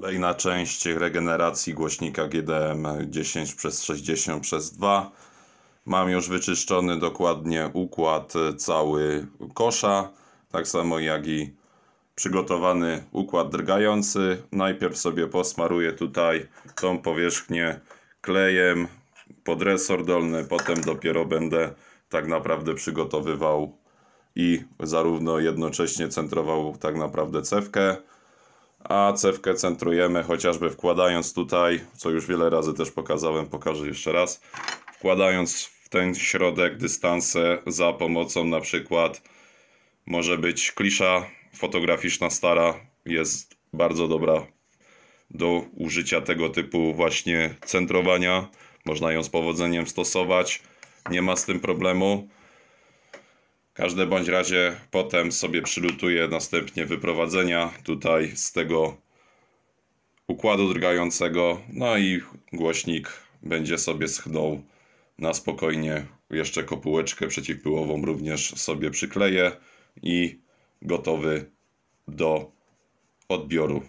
Kolejna część regeneracji głośnika GDM 10 przez 60 przez 2. Mam już wyczyszczony dokładnie układ cały kosza, tak samo jak i przygotowany układ drgający. Najpierw sobie posmaruję tutaj tą powierzchnię klejem pod resor dolny, potem dopiero będę tak naprawdę przygotowywał i zarówno jednocześnie centrował tak naprawdę cewkę, a cewkę centrujemy chociażby wkładając tutaj, co już wiele razy też pokazałem, pokażę jeszcze raz, wkładając w ten środek dystansę za pomocą na przykład może być klisza fotograficzna stara, jest bardzo dobra do użycia tego typu właśnie centrowania, można ją z powodzeniem stosować, nie ma z tym problemu. Każde bądź razie potem sobie przylutuję następnie wyprowadzenia tutaj z tego układu drgającego. No i głośnik będzie sobie schnął na spokojnie. Jeszcze kopułeczkę przeciwpyłową również sobie przykleję i gotowy do odbioru.